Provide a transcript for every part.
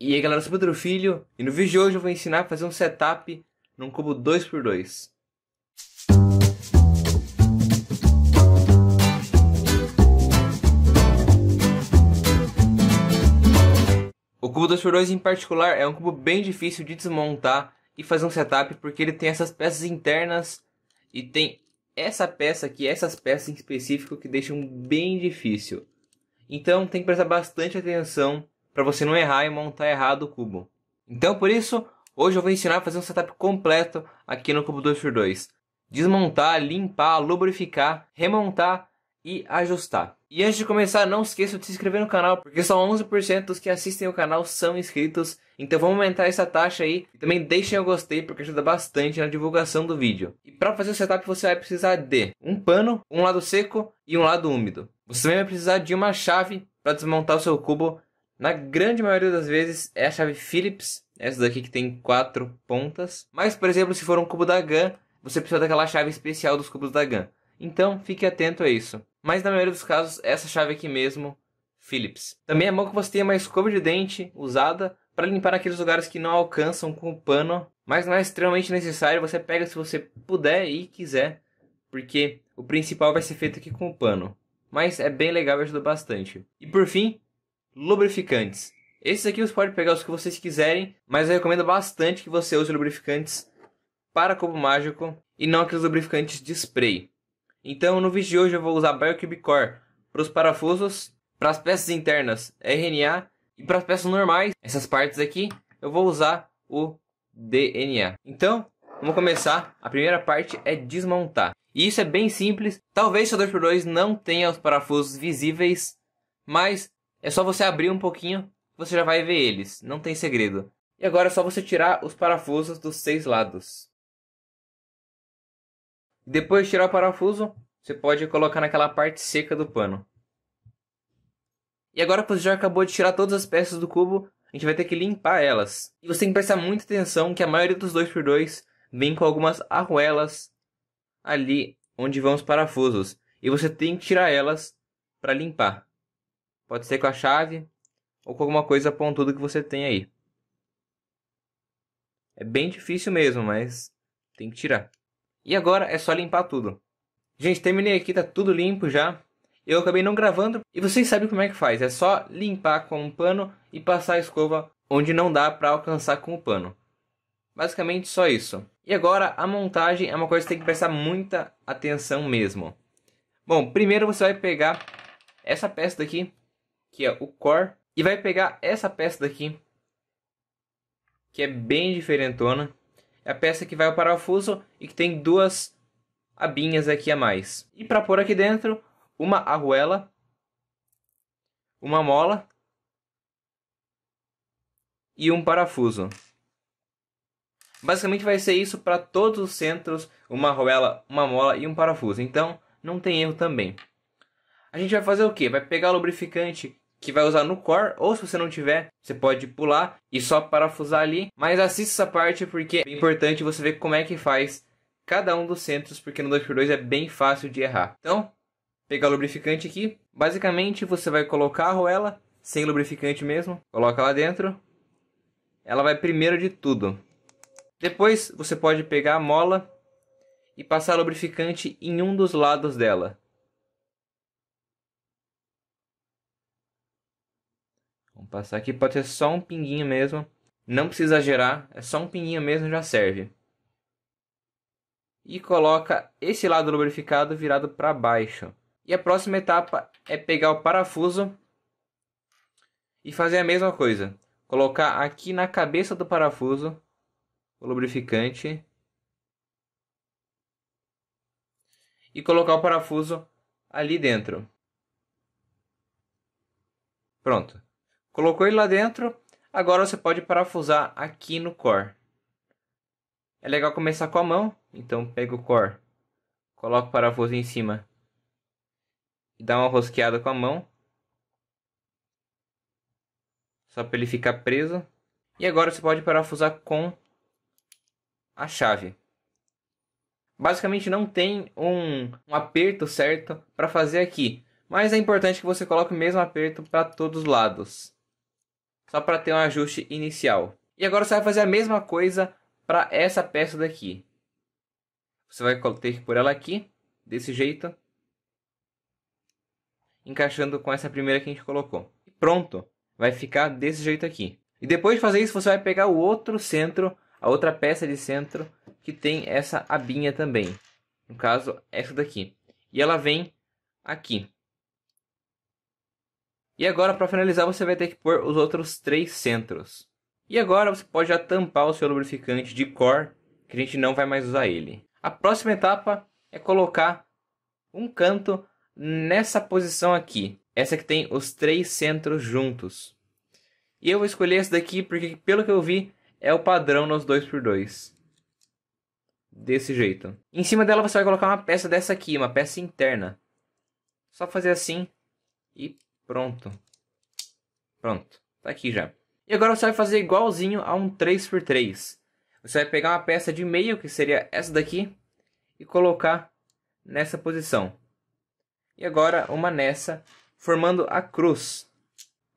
E aí galera, eu sou o Pedro Filho e no vídeo de hoje eu vou ensinar a fazer um setup num cubo 2x2. O cubo 2x2 em particular é um cubo bem difícil de desmontar e fazer um setup porque ele tem essas peças internas e tem essa peça aqui, essas peças em específico que deixam bem difícil. Então tem que prestar bastante atenção para você não errar e montar errado o cubo. Então por isso, hoje eu vou ensinar a fazer um setup completo aqui no cubo 2x2. Desmontar, limpar, lubrificar, remontar e ajustar. E antes de começar, não esqueça de se inscrever no canal, porque só 11% dos que assistem o canal são inscritos. Então vamos aumentar essa taxa aí. E também deixem o gostei, porque ajuda bastante na divulgação do vídeo. E para fazer o setup, você vai precisar de um pano, um lado seco e um lado úmido. Você também vai precisar de uma chave para desmontar o seu cubo na grande maioria das vezes é a chave Phillips, essa daqui que tem quatro pontas. Mas, por exemplo, se for um cubo da GAN, você precisa daquela chave especial dos cubos da GAN. Então, fique atento a isso. Mas na maioria dos casos, essa chave aqui mesmo, Phillips. Também é bom que você tenha uma escova de dente usada para limpar aqueles lugares que não alcançam com o pano. Mas não é extremamente necessário, você pega se você puder e quiser, porque o principal vai ser feito aqui com o pano. Mas é bem legal e ajuda bastante. E por fim, lubrificantes. Esses aqui você pode pegar os que vocês quiserem, mas eu recomendo bastante que você use lubrificantes para cubo mágico e não aqueles lubrificantes de spray. Então, no vídeo de hoje eu vou usar BioCube Core para os parafusos, para as peças internas RNA e para as peças normais, essas partes aqui, eu vou usar o DNA. Então, vamos começar. A primeira parte é desmontar. E isso é bem simples. Talvez seu 2x2 não tenha os parafusos visíveis, mas é só você abrir um pouquinho, você já vai ver eles, não tem segredo. E agora é só você tirar os parafusos dos seis lados. Depois de tirar o parafuso, você pode colocar naquela parte seca do pano. E agora que você já acabou de tirar todas as peças do cubo, a gente vai ter que limpar elas. E você tem que prestar muita atenção que a maioria dos 2x2 vem com algumas arruelas ali onde vão os parafusos. E você tem que tirar elas para limpar. Pode ser com a chave ou com alguma coisa pontuda que você tem aí. É bem difícil mesmo, mas tem que tirar. E agora é só limpar tudo. Gente, terminei aqui, tá tudo limpo já. Eu acabei não gravando e vocês sabem como é que faz. É só limpar com um pano e passar a escova onde não dá para alcançar com o pano. Basicamente só isso. E agora a montagem é uma coisa que tem que prestar muita atenção mesmo. Bom, primeiro você vai pegar essa peça daqui que é o core, e vai pegar essa peça daqui, que é bem diferentona. É a peça que vai ao parafuso e que tem duas abinhas aqui a mais. E para pôr aqui dentro, uma arruela, uma mola e um parafuso. Basicamente vai ser isso para todos os centros, uma arruela, uma mola e um parafuso. Então, não tem erro também. A gente vai fazer o que? Vai pegar o lubrificante que vai usar no core, ou se você não tiver, você pode pular e só parafusar ali. Mas assista essa parte porque é importante você ver como é que faz cada um dos centros, porque no 2x2 é bem fácil de errar. Então, pegar o lubrificante aqui. Basicamente, você vai colocar a roela, sem lubrificante mesmo, coloca lá dentro. Ela vai primeiro de tudo. Depois, você pode pegar a mola e passar lubrificante em um dos lados dela. Vamos passar aqui, pode ser só um pinguinho mesmo. Não precisa exagerar, é só um pinguinho mesmo já serve. E coloca esse lado lubrificado virado para baixo. E a próxima etapa é pegar o parafuso e fazer a mesma coisa. Colocar aqui na cabeça do parafuso o lubrificante. E colocar o parafuso ali dentro. Pronto. Colocou ele lá dentro, agora você pode parafusar aqui no core. É legal começar com a mão, então pega o core, coloca o parafuso em cima e dá uma rosqueada com a mão. Só para ele ficar preso. E agora você pode parafusar com a chave. Basicamente não tem um, um aperto certo para fazer aqui, mas é importante que você coloque o mesmo aperto para todos os lados só para ter um ajuste inicial. E agora você vai fazer a mesma coisa para essa peça daqui. Você vai ter que pôr ela aqui, desse jeito, encaixando com essa primeira que a gente colocou. E pronto, vai ficar desse jeito aqui. E depois de fazer isso, você vai pegar o outro centro, a outra peça de centro, que tem essa abinha também. No caso, essa daqui. E ela vem aqui. E agora, para finalizar, você vai ter que pôr os outros três centros. E agora você pode já tampar o seu lubrificante de cor, que a gente não vai mais usar ele. A próxima etapa é colocar um canto nessa posição aqui. Essa que tem os três centros juntos. E eu vou escolher esse daqui porque, pelo que eu vi, é o padrão nos 2x2. Desse jeito. Em cima dela você vai colocar uma peça dessa aqui, uma peça interna. Só fazer assim e Pronto. Pronto. Tá aqui já. E agora você vai fazer igualzinho a um 3x3. Você vai pegar uma peça de meio, que seria essa daqui, e colocar nessa posição. E agora uma nessa, formando a cruz.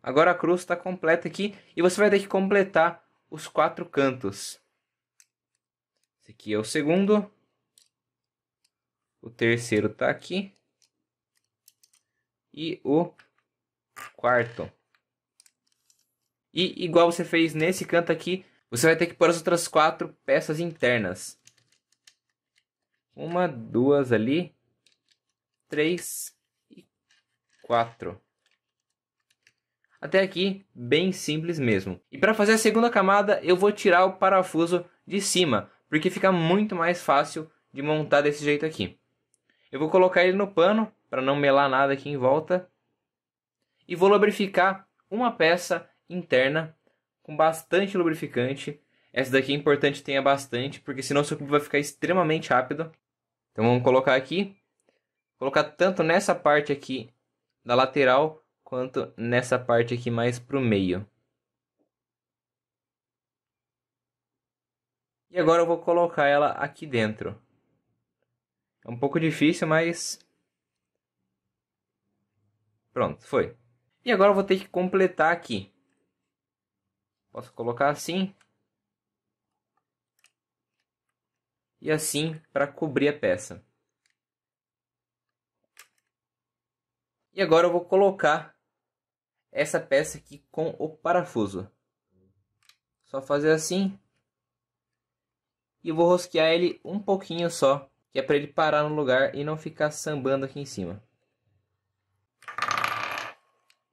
Agora a cruz está completa aqui e você vai ter que completar os quatro cantos. Esse aqui é o segundo. O terceiro está aqui. E o quarto. E igual você fez nesse canto aqui, você vai ter que pôr as outras quatro peças internas. Uma, duas ali, três e quatro. Até aqui, bem simples mesmo. E para fazer a segunda camada, eu vou tirar o parafuso de cima, porque fica muito mais fácil de montar desse jeito aqui. Eu vou colocar ele no pano, para não melar nada aqui em volta e vou lubrificar uma peça interna com bastante lubrificante. Essa daqui é importante tenha bastante, porque senão seu cubo vai ficar extremamente rápido. Então vamos colocar aqui. Colocar tanto nessa parte aqui da lateral, quanto nessa parte aqui mais pro meio. E agora eu vou colocar ela aqui dentro. É um pouco difícil, mas... Pronto, foi. E agora eu vou ter que completar aqui. Posso colocar assim. E assim para cobrir a peça. E agora eu vou colocar essa peça aqui com o parafuso. Só fazer assim. E vou rosquear ele um pouquinho só, que é para ele parar no lugar e não ficar sambando aqui em cima.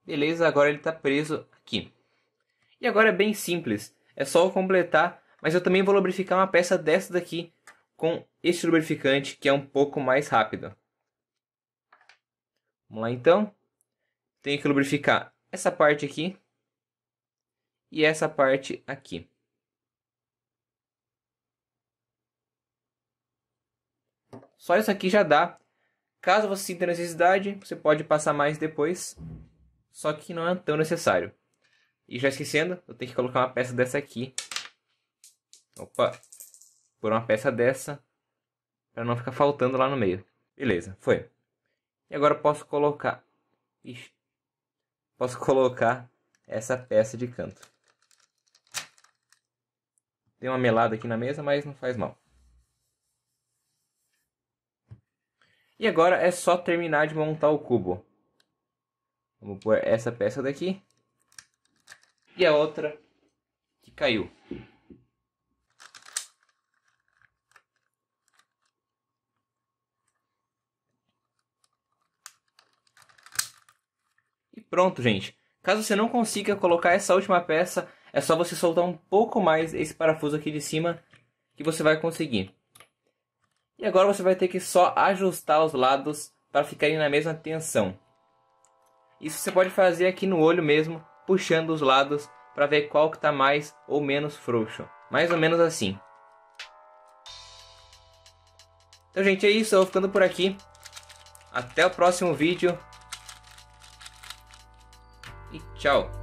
Beleza, agora ele está preso aqui. E agora é bem simples. É só eu completar, mas eu também vou lubrificar uma peça dessa daqui com este lubrificante que é um pouco mais rápido. Vamos lá então. Tenho que lubrificar essa parte aqui e essa parte aqui. Só isso aqui já dá. Caso você sinta necessidade, você pode passar mais depois só que não é tão necessário. E já esquecendo, eu tenho que colocar uma peça dessa aqui. Opa! Por uma peça dessa, para não ficar faltando lá no meio. Beleza, foi. E agora posso colocar... Ixi. Posso colocar essa peça de canto. Tem uma melada aqui na mesa, mas não faz mal. E agora é só terminar de montar o cubo. Vamos pôr essa peça daqui. E a outra que caiu. E pronto, gente. Caso você não consiga colocar essa última peça, é só você soltar um pouco mais esse parafuso aqui de cima que você vai conseguir. E agora você vai ter que só ajustar os lados para ficarem na mesma tensão. Isso você pode fazer aqui no olho mesmo, puxando os lados para ver qual que está mais ou menos frouxo. Mais ou menos assim. Então, gente, é isso. Eu vou ficando por aqui. Até o próximo vídeo. E tchau.